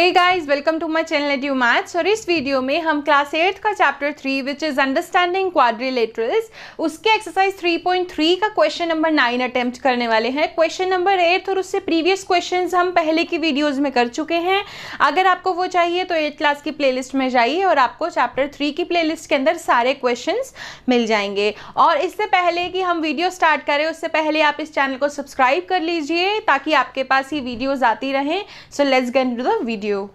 Hey guys welcome to my channel Edu Maths और इस वीडियो में हम क्लास एट का chapter three which is understanding quadrilaterals उसके एक्सरसाइज 3.3 का क्वेश्चन नंबर नाइन अटेम्प्ट करने वाले हैं क्वेश्चन नंबर एट और उससे प्रीवियस क्वेश्चंस हम पहले की वीडियोस में कर चुके हैं अगर आपको वो चाहिए तो एट क्लास की प्ले में जाइए और आपको चैप्टर थ्री की प्ले के अंदर सारे क्वेश्चन मिल जाएंगे और इससे पहले कि हम वीडियो स्टार्ट करें उससे पहले आप इस चैनल को सब्सक्राइब कर लीजिए ताकि आपके पास ये वीडियोज़ आती रहें so let's get to the video you.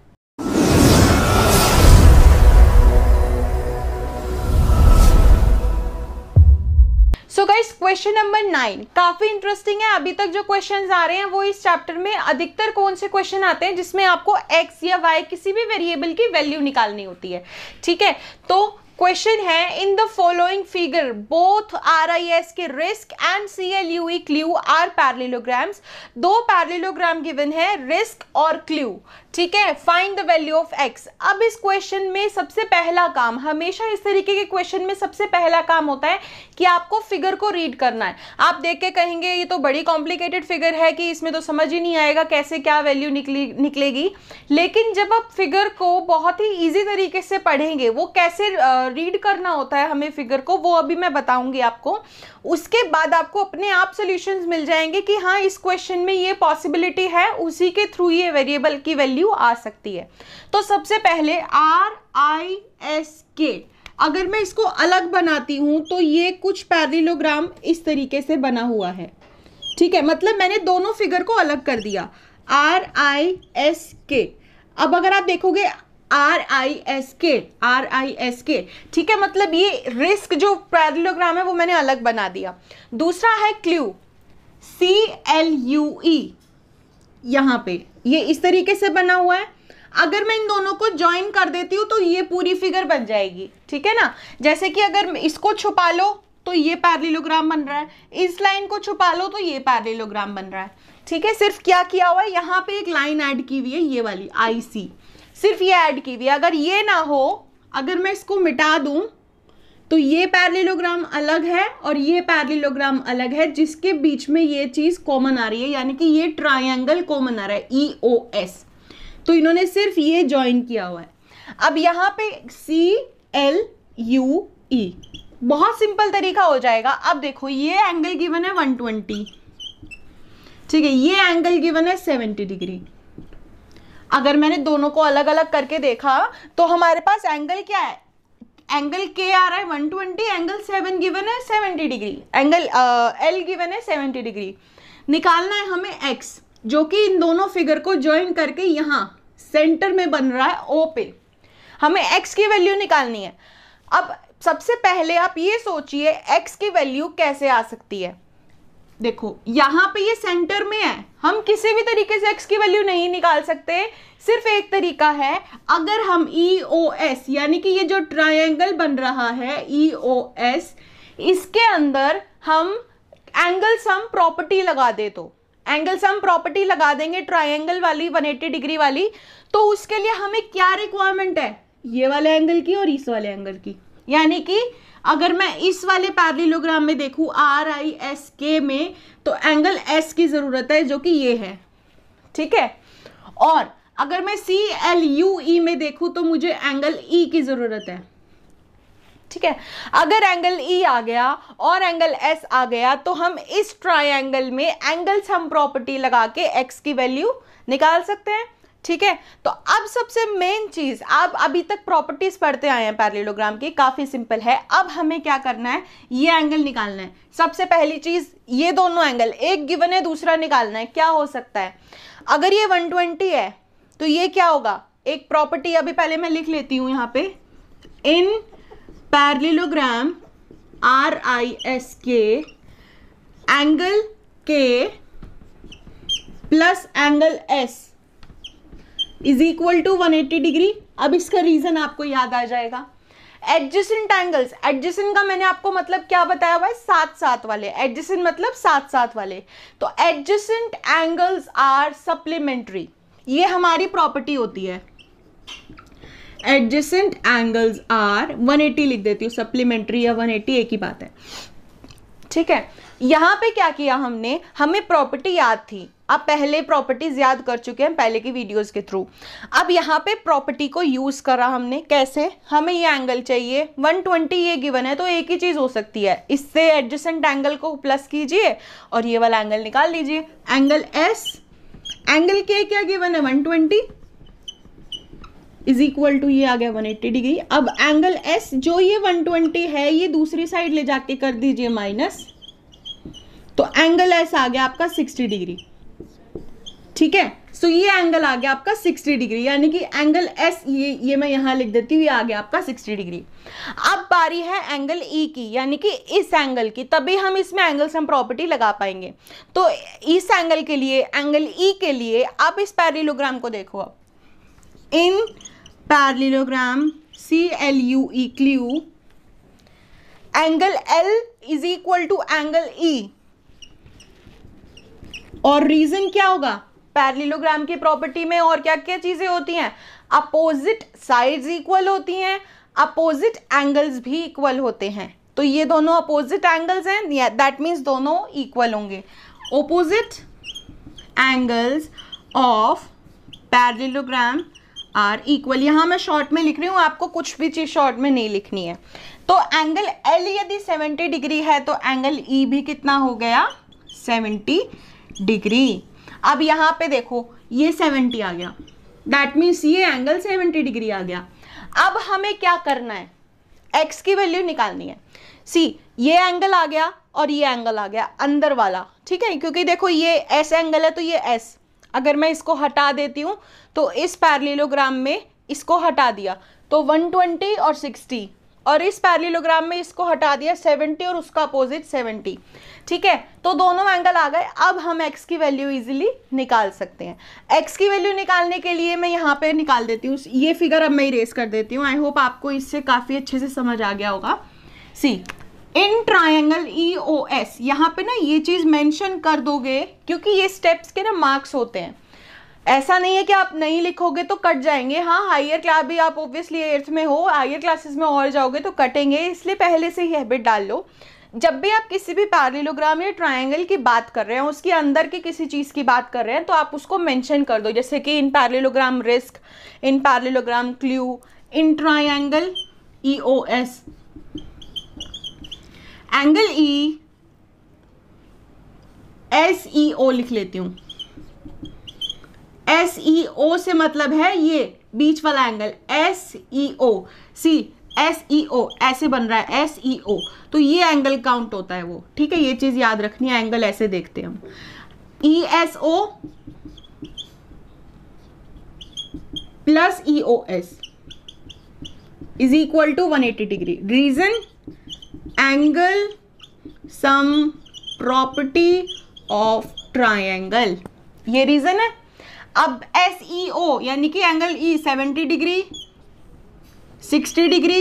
So guys question number nine काफी इंटरेस्टिंग है अभी तक जो क्वेश्चन आ रहे हैं वो इस चैप्टर में अधिकतर कौन से क्वेश्चन आते हैं जिसमें आपको एक्स या वाई किसी भी वेरिएबल की वैल्यू निकालनी होती है ठीक है तो क्वेश्चन है in the following figure both R I S K risk and C L U clue are parallelograms दो पैरलीलोग्राम गिवन है रिस्क और क्ल्यू ठीक है find the value of X अब इस क्वेश्चन में सबसे पहला काम हमेशा इस तरीके के क्वेश्चन में सबसे पहला काम होता है कि आपको फिगर को रीड करना है आप देख के कहेंगे ये तो बड़ी कॉम्प्लिकेटेड फिगर है कि इसमें तो समझ ही नहीं आएगा कैसे क्या वैल्यू निकली निकलेगी लेकिन जब आप फिगर को बहुत ही ईजी तरीके से पढ़ेंगे वो कैसे रीड करना होता है हमें फिगर को वो अभी मैं बताऊंगी आपको उसके बाद आपको अपने आप सोल्यूशन मिल जाएंगे कि हाँ इस क्वेश्चन में ये पॉसिबिलिटी है उसी के थ्रू ये वेरिएबल की वैल्यू वैल्यू आ सकती है तो सबसे पहले आर आई एस के अगर मैं इसको अलग बनाती हूँ तो ये कुछ पैरिलोग्राम इस तरीके से बना हुआ है ठीक है मतलब मैंने दोनों फिगर को अलग कर दिया आर आई एस के अब अगर आप देखोगे R I S K R I S K ठीक है मतलब ये रिस्क जो पैरिलोग्राम है वो मैंने अलग बना दिया दूसरा है clue C L U E यहाँ पे ये इस तरीके से बना हुआ है अगर मैं इन दोनों को ज्वाइन कर देती हूँ तो ये पूरी फिगर बन जाएगी ठीक है ना जैसे कि अगर इसको छुपा लो तो ये पैरलीलोग्राम बन रहा है इस लाइन को छुपा लो तो ये पैरलीलोग्राम बन रहा है ठीक है सिर्फ क्या किया हुआ है यहाँ पे एक लाइन ऐड की हुई है ये वाली आई सी सिर्फ ये ऐड की हुई है अगर ये ना हो अगर मैं इसको मिटा दूँ तो ये पैरलीलोग्राम अलग है और ये पैरलीलोग्राम अलग है जिसके बीच में ये चीज़ कॉमन आ रही है यानी कि ये ट्रायंगल कॉमन आ रहा है ई ओ एस तो इन्होंने सिर्फ ये ज्वाइन किया हुआ है अब यहाँ पे सी एल यू ई बहुत सिंपल तरीका हो जाएगा अब देखो ये एंगल गिवन है 120 ठीक है ये एंगल गिवन है 70 डिग्री अगर मैंने दोनों को अलग अलग करके देखा तो हमारे पास एंगल क्या है एंगल के आ रहा है 120 एंगल सेवन गिवन है 70 डिग्री एंगल एल गिवन है 70 डिग्री निकालना है हमें एक्स जो कि इन दोनों फिगर को ज्वाइन करके यहाँ सेंटर में बन रहा है ओ पे हमें एक्स की वैल्यू निकालनी है अब सबसे पहले आप ये सोचिए एक्स की वैल्यू कैसे आ सकती है देखो यहाँ पे ये सेंटर में है हम किसी भी तरीके से एक्स की वैल्यू नहीं निकाल सकते सिर्फ एक तरीका है अगर हम ई ओ एस यानी कि ये जो ट्रायंगल बन रहा है ई ओ एस इसके अंदर हम एंगल सम प्रॉपर्टी लगा दे तो एंगल सम प्रॉपर्टी लगा देंगे ट्रायंगल वाली 180 डिग्री वाली तो उसके लिए हमें क्या रिक्वायरमेंट है ये वाले एंगल की और इस वाले एंगल की यानी कि अगर मैं इस वाले पैरलीलोग्राम में देखूँ आर आई एस के में तो एंगल एस की ज़रूरत है जो कि ये है ठीक है और अगर मैं सी एल यू ई में देखूँ तो मुझे एंगल ई e की ज़रूरत है ठीक है अगर एंगल ई e आ गया और एंगल एस आ गया तो हम इस ट्राइंगल में एंगल सम प्रॉपर्टी लगा के एक्स की वैल्यू निकाल सकते हैं ठीक है तो अब सबसे मेन चीज आप अभी तक प्रॉपर्टीज पढ़ते आए हैं पैरेललोग्राम की काफी सिंपल है अब हमें क्या करना है ये एंगल निकालना है सबसे पहली चीज ये दोनों एंगल एक गिवन है दूसरा निकालना है क्या हो सकता है अगर ये 120 है तो ये क्या होगा एक प्रॉपर्टी अभी पहले मैं लिख लेती हूँ यहाँ पे in parallelogram R I S K angle K plus angle S is equal to 180 degree अब इसका रीजन आपको याद आ जाएगा एडजसेंट एंगल्स एडजसेंट का मैंने आपको मतलब क्या बताया हुआ है सात सात वाले एडजसेंट मतलब सात सात वाले तो एडजसेंट एंगल्स आर सप्लीमेंट्री ये हमारी प्रॉपर्टी होती है एडजसेंट एंगल्स आर 180 लिख देती हूँ सप्लीमेंट्री या 180 एक ही बात है ठीक है यहाँ पे क्या किया हमने हमें प्रॉपर्टी याद थी आप पहले प्रॉपर्टीज याद कर चुके हैं पहले की वीडियोस के थ्रू अब यहाँ पे प्रॉपर्टी को यूज़ करा हमने कैसे हमें ये एंगल चाहिए 120 ये गिवन है तो एक ही चीज़ हो सकती है इससे एडजस्टेंट एंगल को प्लस कीजिए और ये वाला एंगल निकाल लीजिए एंगल एस एंगल के क्या गिवन है 120 इज इक्वल टू ये आ गया 180 डिग्री अब एंगल एस जो ये 120 है ये दूसरी साइड ले जाके कर दीजिए माइनस तो एंगल एस आ गया आपका 60 डिग्री ठीक है सो ये एंगल आ गया आपका 60 डिग्री यानी कि एंगल एस ये ये मैं यहाँ लिख देती हूँ ये आ गया आपका 60 डिग्री अब बारी है एंगल ई e की यानी कि इस एंगल की तभी हम इसमें एंगल सम प्रॉपर्टी लगा पाएंगे तो इस एंगल के लिए एंगल ई e के लिए आप इस पैरिलोग्राम को देखो आप in parallelogram C L U E clue angle L is equal to angle E और रीजन क्या होगा पैरलीलोग्राम की प्रॉपर्टी में और क्या क्या चीज़ें होती हैं अपोजिट साइड्स इक्वल होती हैं अपोजिट एंगल्स भी इक्वल होते हैं तो ये दोनों अपोजिट एंगल्स हैं दैट मीन्स दोनों इक्वल होंगे opposite angles of parallelogram are equal यहाँ मैं शॉर्ट में लिख रही हूँ आपको कुछ भी चीज़ शॉर्ट में नहीं लिखनी है तो एंगल एल यदि 70 डिग्री है तो एंगल ई e भी कितना हो गया 70 डिग्री अब यहाँ पे देखो ये 70 आ गया दैट मीन्स ये एंगल 70 डिग्री आ गया अब हमें क्या करना है एक्स की वैल्यू निकालनी है सी ये एंगल आ गया और ये एंगल आ गया अंदर वाला ठीक है क्योंकि देखो ये एस एंगल है तो ये एस अगर मैं इसको हटा देती हूँ तो इस पैरलीलोग्राम में इसको हटा दिया तो 120 और और इस पैरलीलोग्राम में इसको हटा दिया 70 और उसका अपोजिट 70 ठीक है तो दोनों एंगल आ गए अब हम x की वैल्यू इजीली निकाल सकते हैं x की वैल्यू निकालने के लिए मैं यहाँ पे निकाल देती हूँ ये फिगर अब मैं इरेज कर देती हूँ आई होप आपको इससे काफ़ी अच्छे से समझ आ गया होगा सी इन ट्राइंगल ई ओ एस यहाँ पर ना ये चीज़ मैंशन कर दोगे क्योंकि ये स्टेप्स के ना मार्क्स होते हैं ऐसा नहीं है कि आप नहीं लिखोगे तो कट जाएंगे हाँ हायर क्लास भी आप ऑब्वियसली एट्थ में हो हायर क्लासेस में और जाओगे तो कटेंगे इसलिए पहले से ही हैबिट डाल लो जब भी आप किसी भी पैरेललोग्राम या ट्रायंगल की बात कर रहे हैं उसके अंदर की किसी चीज़ की बात कर रहे हैं तो आप उसको मेंशन कर दो जैसे कि in parallelogram risk in parallelogram clue in triangle E O S angle E S E O लिख लेती हूँ एस ई ओ से मतलब है ये बीच वाला angle S E O see S E O ऐसे बन रहा है एस ई ओ तो ये एंगल काउंट होता है वो ठीक है ये चीज़ याद रखनी है एंगल ऐसे देखते हैं हम E S O plus E O S is equal to one eighty degree reason angle sum property of triangle ये रीजन है अब एस ई ओ यानी कि angle E seventy degree sixty degree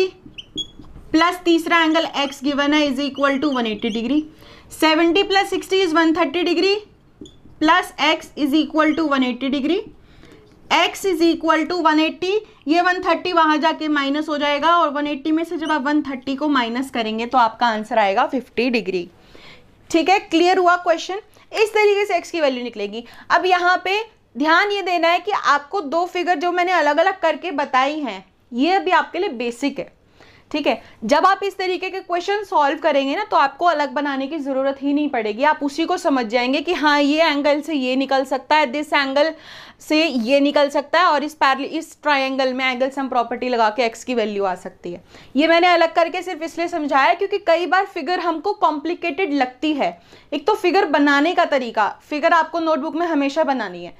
plus तीसरा एंगल एक्स गिवन है is equal to one eighty degree seventy plus sixty is one thirty degree plus X is equal to one eighty degree X is equal to one eighty ये one thirty वहाँ जाके minus हो जाएगा और one eighty में से जब आप वन थर्टी को माइनस करेंगे तो आपका आंसर आएगा फिफ्टी डिग्री ठीक है क्लियर हुआ क्वेश्चन इस तरीके से एक्स की वैल्यू निकलेगी अब यहाँ पे ध्यान ये देना है कि आपको दो फिगर जो मैंने अलग अलग करके बताई हैं ये भी आपके लिए बेसिक है ठीक है जब आप इस तरीके के क्वेश्चन सॉल्व करेंगे ना तो आपको अलग बनाने की ज़रूरत ही नहीं पड़ेगी आप उसी को समझ जाएंगे कि हाँ ये एंगल से ये निकल सकता है दिस एंगल से ये निकल सकता है और इस पैरल इस ट्राइंगल में एंगल सम प्रॉपर्टी लगा के एक्स की वैल्यू आ सकती है ये मैंने अलग करके सिर्फ इसलिए समझाया क्योंकि कई बार फिगर हमको कॉम्प्लिकेटेड लगती है एक तो फिगर बनाने का तरीका फिगर आपको नोटबुक में हमेशा बनानी है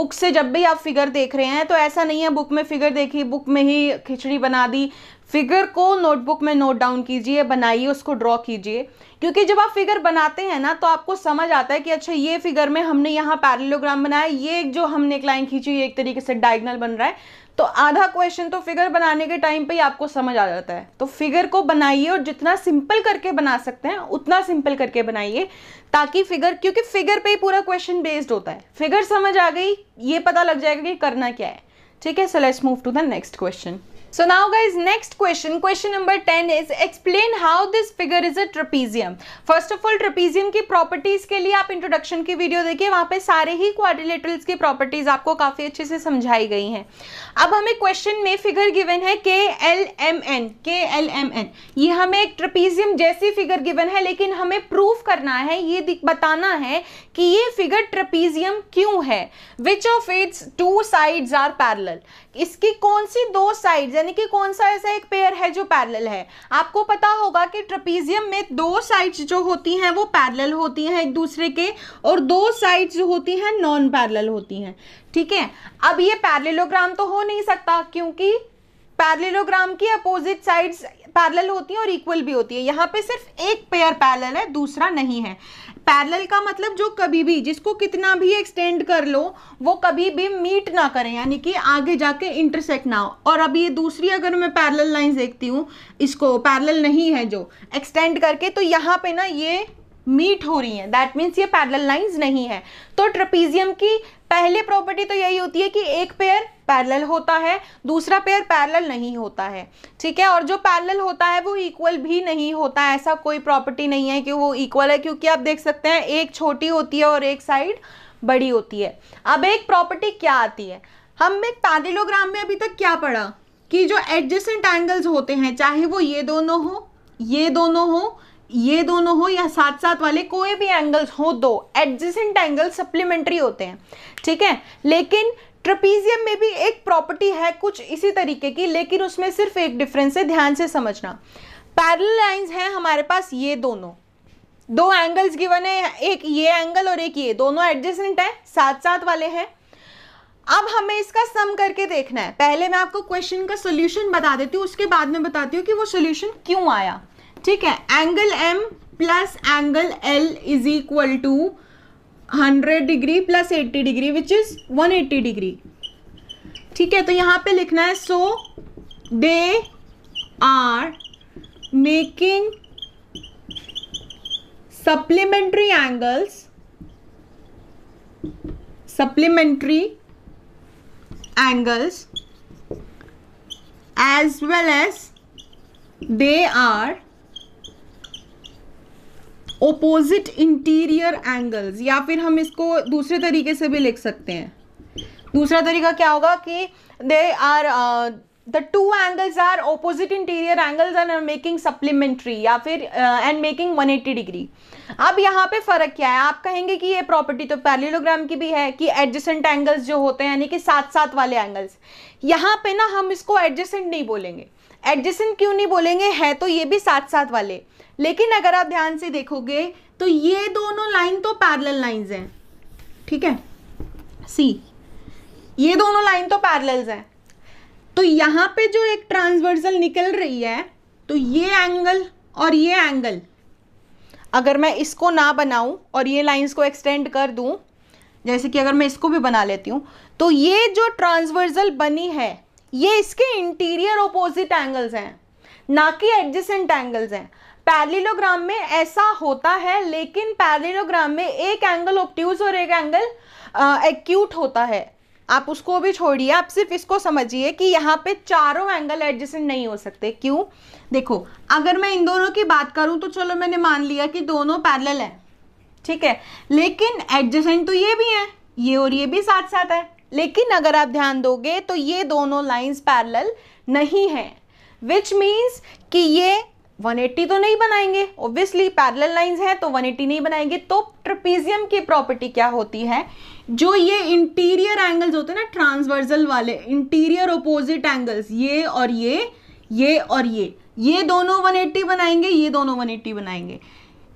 बुक से जब भी आप फिगर देख रहे हैं तो ऐसा नहीं है बुक में फिगर देखी बुक में ही खिचड़ी बना दी फिगर को नोटबुक में नोट डाउन कीजिए बनाइए उसको ड्रॉ कीजिए क्योंकि जब आप फिगर बनाते हैं ना तो आपको समझ आता है कि अच्छा ये फिगर में हमने यहाँ पैरेलोग्राम बनाया ये जो हमने एक लाइन खींची ये एक तरीके से डायगनल बन रहा है तो आधा क्वेश्चन तो फिगर बनाने के टाइम पे ही आपको समझ आ जाता है तो फिगर को बनाइए और जितना सिंपल करके बना सकते हैं उतना सिंपल करके बनाइए ताकि फिगर क्योंकि फिगर पे ही पूरा क्वेश्चन बेस्ड होता है फिगर समझ आ गई ये पता लग जाएगा कि करना क्या है ठीक है so let's move to the next question So now guys next question question number 10 is explain how this figure is a trapezium. First of all trapezium की properties के लिए आप introduction की video देखिए वहाँ पे सारे ही quadrilaterals की properties आपको काफ़ी अच्छे से समझाई गई हैं अब हमें question में figure given है K L M N K L M N ये हमें एक ट्रपीजियम जैसी फिगर गिवन है लेकिन हमें प्रूव करना है ये बताना है कि ये फिगर ट्रपीजियम क्यों है which of its two sides are parallel इसकी कौन सी दो साइड्स यानी कि कौन सा ऐसा एक पेयर है जो पैरेलल है आपको पता होगा कि ट्रपीजियम में दो साइड्स जो होती हैं वो पैरेलल होती हैं एक दूसरे के और दो साइड्स जो होती हैं नॉन पैरेलल होती हैं ठीक है ठीके? अब ये पैरेललोग्राम तो हो नहीं सकता क्योंकि पैरेललोग्राम की अपोजिट साइड्स पैरेलल होती हैं और इक्वल भी होती है यहाँ पे सिर्फ एक पेयर पैरेलल है दूसरा नहीं है पैरल का मतलब जो कभी भी जिसको कितना भी एक्सटेंड कर लो वो कभी भी मीट ना करें यानी कि आगे जाके इंटरसेक्ट ना हो और अब ये दूसरी अगर मैं पैरल लाइन देखती हूँ इसको पैरल नहीं है जो एक्सटेंड करके तो यहाँ पे ना ये मीट हो रही है दैट मीन्स ये पैरल लाइन्स नहीं है तो ट्रपीजियम की पहली प्रॉपर्टी तो यही होती है कि एक पेयर पैरेलल होता है दूसरा पेयर पैरेलल नहीं होता है ठीक है और जो पैरेलल होता है वो इक्वल भी नहीं होता है ऐसा कोई प्रॉपर्टी नहीं है कि वो इक्वल है क्योंकि आप देख सकते हैं एक छोटी होती है और एक साइड बड़ी होती है अब एक प्रॉपर्टी क्या आती है हम एक पैरेलोग्राम में अभी तक क्या पढ़ा कि जो एडजस्टेंट एंगल्स होते हैं चाहे वो ये दोनों हो ये दोनों हो ये दोनों हो या साथ साथ वाले कोई भी एंगल्स हो दो एडजेसेंट एंगल सप्लीमेंट्री होते हैं ठीक है लेकिन ट्रपीजियम में भी एक प्रॉपर्टी है कुछ इसी तरीके की लेकिन उसमें सिर्फ एक डिफरेंस है ध्यान से समझना पैरल लाइन्स हैं हमारे पास ये दोनों दो एंगल्स गिवन है एक ये एंगल और एक ये दोनों एडजेसेंट है साथ साथ वाले हैं अब हमें इसका सम करके देखना है पहले मैं आपको क्वेश्चन का सोल्यूशन बता देती हूँ उसके बाद में बताती हूँ कि वो सोल्यूशन क्यों आया ठीक है angle M plus angle L is equal to hundred degree plus eighty degree which is one eighty degree ठीक है तो यहां पे लिखना है so they are making supplementary angles supplementary angles as well as they are opposite interior angles या फिर हम इसको दूसरे तरीके से भी लिख सकते हैं दूसरा तरीका क्या होगा कि they are the two angles are opposite interior angles are making supplementary या फिर एंड मेकिंग 180 डिग्री अब यहाँ पे फर्क क्या है आप कहेंगे कि ये प्रॉपर्टी तो पैरेललोग्राम की भी है कि एडजस्टेंट एंगल्स जो होते हैं यानी कि साथ साथ वाले एंगल्स यहाँ पे ना हम इसको एडजस्टेंट नहीं बोलेंगे एडजेसेंट क्यों नहीं बोलेंगे है तो ये भी साथ साथ वाले लेकिन अगर आप ध्यान से देखोगे तो ये दोनों लाइन तो पैरेलल लाइंस हैं ठीक है सी ये दोनों लाइन तो पैरेलल्स हैं तो यहाँ पे जो एक ट्रांसवर्सल निकल रही है तो ये एंगल और ये एंगल अगर मैं इसको ना बनाऊं और ये लाइंस को एक्सटेंड कर दूं जैसे कि अगर मैं इसको भी बना लेती हूँ तो ये जो ट्रांसवर्सल बनी है ये इसके इंटीरियर ओपोजिट एंगल्स हैं ना कि एडजेसेंट एंगल्स हैं पैरलिलोग्राम में ऐसा होता है लेकिन पैरलिलोग्राम में एक एंगल ऑप्ट्यूज और एक एंगल एक्यूट होता है आप उसको भी छोड़िए आप सिर्फ इसको समझिए कि यहाँ पे चारों एंगल एडजेसेंट नहीं हो सकते क्यों देखो अगर मैं इन दोनों की बात करूँ तो चलो मैंने मान लिया कि दोनों पैरेलल हैं ठीक है लेकिन एडजेसेंट तो ये भी हैं ये और ये भी साथ साथ है लेकिन अगर आप ध्यान दोगे तो ये दोनों लाइंस पैरेलल नहीं हैं विच मीन्स कि ये 180 तो नहीं बनाएंगे ऑब्वियसली पैरेलल लाइंस हैं तो 180 नहीं बनाएंगे तो ट्रपीजियम की प्रॉपर्टी क्या होती है जो ये इंटीरियर एंगल्स होते हैं ना ट्रांसवर्सल वाले इंटीरियर ओपोजिट एंगल्स ये और ये ये और ये ये दोनों 180 बनाएंगे ये दोनों 180 बनाएंगे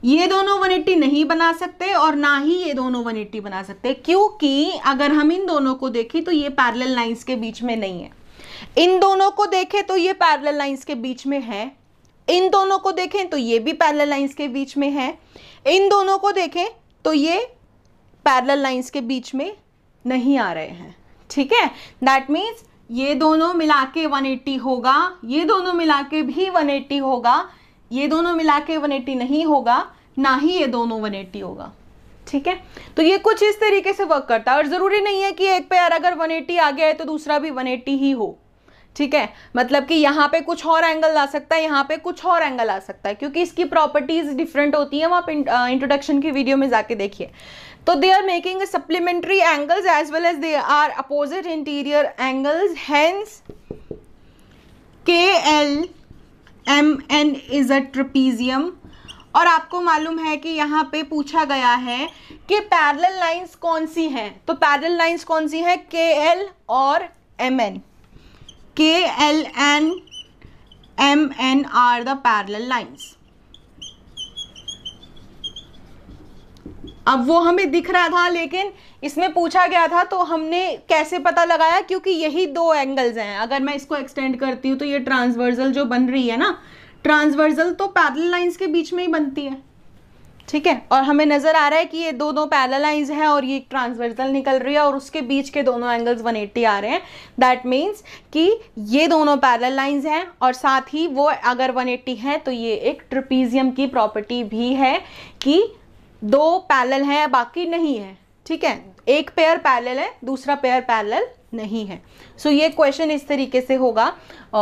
ये दोनों 180 नहीं बना सकते और ना ही ये दोनों 180 बना सकते क्योंकि अगर हम इन दोनों को देखें तो ये पैरेलल लाइंस के बीच में नहीं है इन दोनों को देखें तो ये पैरेलल लाइंस के बीच में है इन दोनों को देखें तो ये भी पैरेलल लाइंस के बीच में है इन दोनों को देखें तो ये पैरेलल लाइंस के बीच में नहीं आ रहे हैं ठीक है दैट मीन्स ये दोनों मिला के वन होगा ये दोनों मिला के भी वन होगा ये दोनों मिला के वन नहीं होगा ना ही ये दोनों 180 होगा ठीक है तो ये कुछ इस तरीके से वर्क करता है और ज़रूरी नहीं है कि एक पे यार अगर 180 आ गया है तो दूसरा भी 180 ही हो ठीक है मतलब कि यहाँ पे कुछ और एंगल आ सकता है यहाँ पे कुछ और एंगल आ सकता है क्योंकि इसकी प्रॉपर्टीज़ डिफरेंट होती हैं आप इंट्रोडक्शन की वीडियो में जाके देखिए तो they are making supplementary angles as well as they are opposite interior angles hence K L M N is a trapezium और आपको मालूम है कि यहाँ पे पूछा गया है कि पैरेलल लाइंस कौन सी हैं तो पैरेलल लाइंस कौन सी हैं के एल और M N K L N M N are the parallel lines अब वो हमें दिख रहा था लेकिन इसमें पूछा गया था तो हमने कैसे पता लगाया क्योंकि यही दो एंगल्स हैं अगर मैं इसको एक्सटेंड करती हूँ तो ये ट्रांसवर्सल जो बन रही है ना ट्रांसवर्जल तो पैरल लाइंस के बीच में ही बनती है ठीक है और हमें नज़र आ रहा है कि ये दो दो पैरल लाइंस हैं और ये ट्रांसवर्जल निकल रही है और उसके बीच के दोनों एंगल्स 180 आ रहे हैं दैट मीन्स कि ये दोनों पैरल लाइंस हैं और साथ ही वो अगर 180 है तो ये एक ट्रिपीजियम की प्रॉपर्टी भी है कि दो पैरल हैं बाकी नहीं है ठीक है एक पेयर पैरल है दूसरा पेयर पैरल नहीं है सो so, ये क्वेश्चन इस तरीके से होगा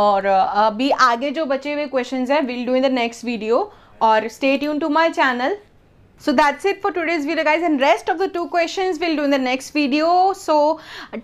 और अभी आगे जो बचे हुए क्वेश्चंस हैं will do in the next video और स्टेट यून to my channel so that's it for today's video guys and rest of the two questions we'll do in the next video so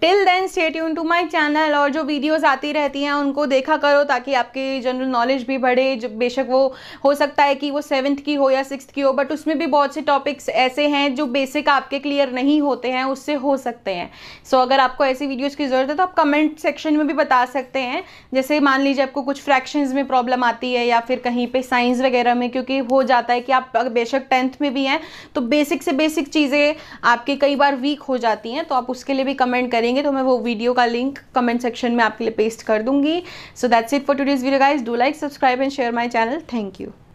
till then stay tuned to my channel और जो videos आती रहती हैं उनको देखा करो ताकि आपकी जनरल नॉलेज भी बढ़े जो बेशक वो हो सकता है कि वो सेवन्थ की हो या सिक्स की हो बट उसमें भी बहुत से टॉपिक्स ऐसे हैं जो बेसिक आपके क्लियर नहीं होते हैं उससे हो सकते हैं सो so, अगर आपको ऐसी वीडियोज़ की ज़रूरत है तो आप कमेंट सेक्शन में भी बता सकते हैं जैसे मान लीजिए आपको कुछ फ्रैक्शंस में प्रॉब्लम आती है या फिर कहीं पे साइंस वगैरह में क्योंकि हो जाता है कि आप बेशक टेंथ में भी है तो बेसिक से बेसिक चीज़ें आपके कई बार वीक हो जाती हैं तो आप उसके लिए भी कमेंट करेंगे तो मैं वो वीडियो का लिंक कमेंट सेक्शन में आपके लिए पेस्ट कर दूंगी so that's it for today's video guys do like subscribe and share my channel thank you